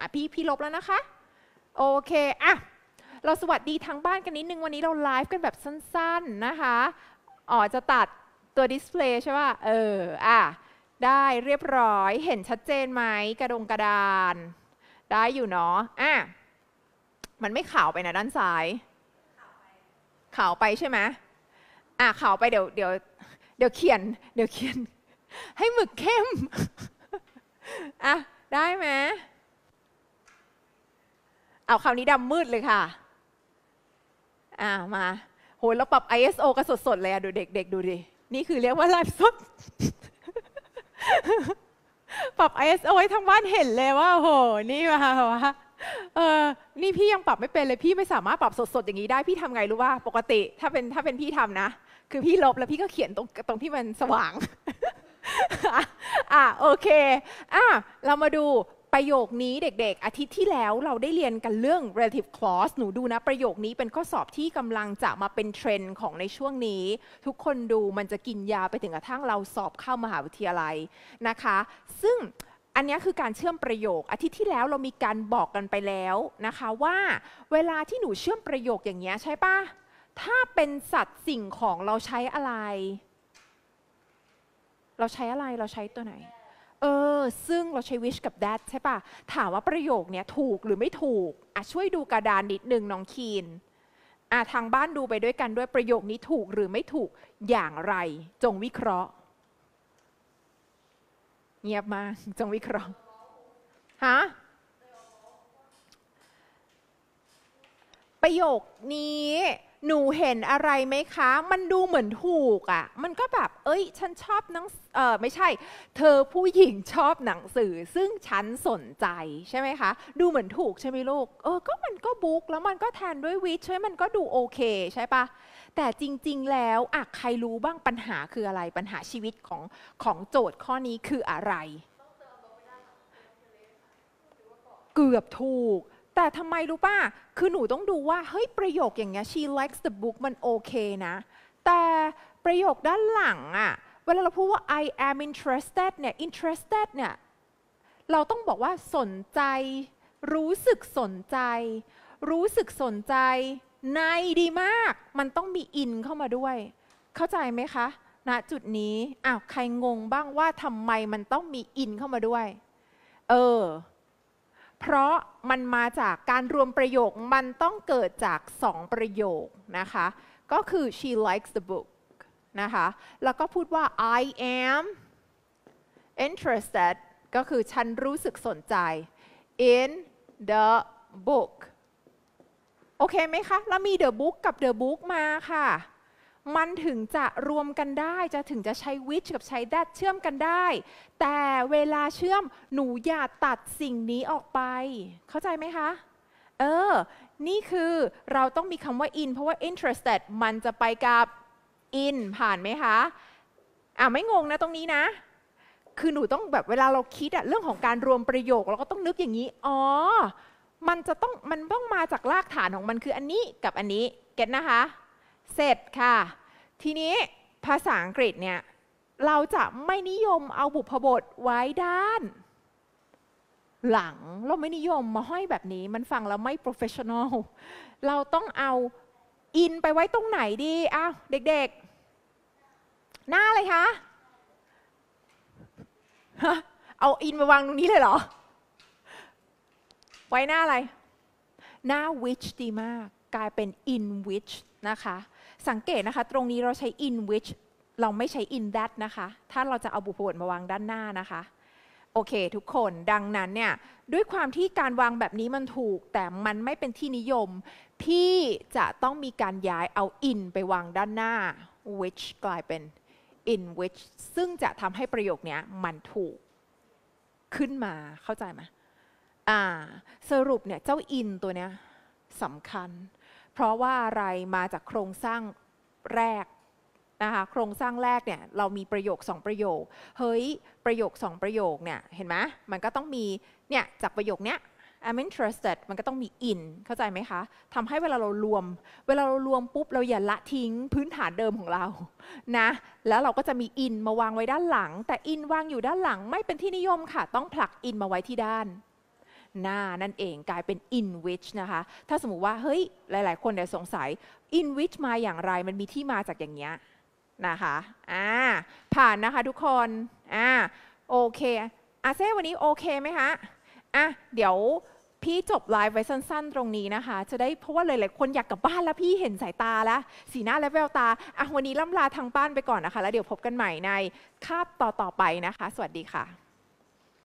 อะพี่ พี่ลบแล้วนะคะ โอเคอ่ะเราสวัสดีทางบ้านกันนิดนึง วันนี้เราไลฟ์กันแบบสั้นๆนะคะอ๋อจะตัดตัวดิสเพลย์ใช่ป่ะเอออ่ะได้เรียบร้อยเห็นชัดเจนไหมกระดงกระดาน ได้อยู่เนาะอ่ะมันไม่ขาวไปนะด้านซ้ายขาวไปใช่ไหมอ่ะขาวไปเดี๋ยวเดี๋ยวเดี๋ยวเขียนเดี๋ยวเขียน ให้หมึกเข้มอ่ะได้ไหมเอาคราวนี้ดำมืดเลยค่ะ อ่ามาโหแล้วปรับ ISO กันสดๆ เลยอะดู เด็กๆ ดูดิ นี่คือเรียกว่าไลฟ์สดปรับ ISO ให้ทั้งบ้านเห็นเลยว่า โห นี่มาว่าเออ นี่พี่ยังปรับไม่เป็นเลย พี่ไม่สามารถปรับสดๆ อย่างนี้ได้ พี่ทำไงรู้ว่า ปกติถ้าเป็นถ้าเป็นพี่ทำนะ คือพี่ลบแล้วพี่ก็เขียนตรงตรงที่มันสว่าง อ่ะ โอเค อ่ะเรามาดูประโยคนี้เด็กๆอาทิตย์ที่แล้วเราได้เรียนกันเรื่อง relative clause หนูดูนะประโยคนี้เป็นข้อสอบที่กำลังจะมาเป็นเทรนด์ของในช่วงนี้ ทุกคนดูมันจะกินยาไปถึงกระทั่งเราสอบเข้ามหาวิทยาลัยนะคะ ซึ่งอันนี้คือการเชื่อมประโยคอาทิตย์ที่แล้วเรามีการบอกกันไปแล้วนะคะว่าเวลาที่หนูเชื่อมประโยคอย่างนี้ใช่ปะถ้าเป็นสัตว์สิ่งของเราใช้อะไร เราใช้อะไรเราใช้ตัวไหนเออซึ่งเราใช้ wish กับ that ใช่ปะถามว่าประโยคเนี้ยถูกหรือไม่ถูกอ่ะช่วยดูกระดานนิดนึงน้องคีนอ่ะทางบ้านดูไปด้วยกันด้วยประโยคนี้ถูกหรือไม่ถูกอย่างไร จงวิเคราะห์เงียบมาจงวิเคราะห์ฮะประโยคนี้หนูเห็นอะไรไหมคะ มันดูเหมือนถูกอะ่ะ มันก็แบบ เอ้ย ฉันชอบหนังเออไม่ใช่ เธอผู้หญิงชอบหนังสือ ซึ่งฉันสนใจใช่ไหมคะ ดูเหมือนถูกใช่ไหมลูก เออ ก็มันก็บุ๊กแล้วมันก็แทนด้วยวิชใช่มันก็ดูโอเคใช่ปะแต่จริง ๆแล้วอะใครรู้บ้างปัญหาคืออะไร ปัญหาชีวิตของของโจทย์ข้อนี้คืออะไร เกือบถูกแต่ทำไมรู้ป่ะคือหนูต้องดูว่า เฮ้ยประโยคอย่างเงี้ย she likes the book มันโอเคนะ แต่ประโยคด้านหลังอะเวลาเราพูดว่า I am interested เนี่ย interested เนี่ย เราต้องบอกว่าสนใจ รู้สึกสนใจ รู้สึกสนใจ ในดีมาก มันต้องมี in เข้ามาด้วย เข้าใจไหมคะณนะจุดนี้ อ้าวใครงงบ้างว่าทำไมมันต้องมี in เข้ามาด้วย เออเพราะมันมาจากการรวมประโยค มันต้องเกิดจากสองประโยคนะคะก็คือ she likes the book นะคะแล้วก็พูดว่า I am interested ก็คือฉันรู้สึกสนใจ in the book โอเคไหมคะแล้วมี the book กับ the book มาค่ะมันถึงจะรวมกันได้จะถึงจะใช้วิชกับใช้ that เชื่อมกันได้ แต่เวลาเชื่อมหนูอย่าตัดสิ่งนี้ออกไป เข้าใจไหมคะ เออ นี่คือเราต้องมีคำว่า in เพราะว่า interested มันจะไปกับ in ผ่านไหมคะ อ่ะ ไม่งงนะตรงนี้นะ คือหนูต้องแบบเวลาเราคิดอะเรื่องของการรวมประโยค เราก็ต้องนึกอย่างนี้ อ๋อ มันจะต้องมันต้องมาจากรากฐานของมันคืออันนี้กับอันนี้เก็ตนะคะเสร็จค่ะ ทีนี้ภาษาอังกฤษเนี่ย เราจะไม่นิยมเอาบุพบท ไว้ด้าน หลังเราไม่นิยมมาห้อยแบบนี้ มันฟังแล้วไม่โปรเฟชชั่นอลเราต้องเอาอินไปไว้ตรงไหนดีอ้าวเด็กๆ หน้าเลยคะเอาอินมาวางตรงนี้เลยเหรอ ไว้หน้าอะไรหน้า which ดีมาก กลายเป็น in which นะคะสังเกตนะคะตรงนี้เราใช้ in which เราไม่ใช้ in that นะคะถ้าเราจะเอาบุพบทมาวางด้านหน้านะคะ โอเค ทุกคนดังนั้นเนี่ยด้วยความที่การวางแบบนี้มันถูกแต่มันไม่เป็นที่นิยมพี่จะต้องมีการย้ายเอา in ไปวางด้านหน้า which กลายเป็น in which ซึ่งจะทำให้ประโยคนี้มันถูก ขึ้นมาเข้าใจไหมอ่าสรุปเนี่ยเจ้า in ตัวเนี้ยสำคัญ เพราะว่าอะไรมาจากโครงสร้างแรกนะคะโครงสร้างแรกเนี่ยเรามีประโยค2ประโยคเฮ้ยประโยค2ประโยคเนี่ยเห็นไหมมันก็ต้องมีเนี่ยจากประโยคเนี้ย I'm interested มันก็ต้องมี in เข้าใจไหมคะทำให้เวลาเรารวม เวลาเรารวมปุ๊บเราอย่าละทิ้งพื้นฐานเดิมของเรานะแล้วเราก็จะมี in มาวางไว้ด้านหลัง แต่ in วางอยู่ด้านหลังไม่เป็นที่นิยมค่ะต้องผลัก in มาไว้ที่ด้านหน้านั่นเองกลายเป็น in which นะคะถ้าสมมติว่าเฮ้ยหลาย ๆ คนเนี่ยสงสัย in which มาอย่างไรมันมีที่มาจากอย่างเงี้ยนะคะอ่าผ่านนะคะทุกคนอ่าโอเคอาเซ่วันนี้โอเคไหมคะอ่ะเดี๋ยวพี่จบไลฟ์ไว้สั้นๆตรงนี้นะคะ จะได้เพราะว่าหลายๆคนอยากกลับบ้านแล้วพี่เห็นสายตาแล้วสีหน้าและแววตาอ่ะวันนี้ล่ำลาทางบ้านไปก่อนนะคะ แล้วเดี๋ยวพบกันใหม่ในคาบต่อๆไปนะคะ สวัสดีค่ะ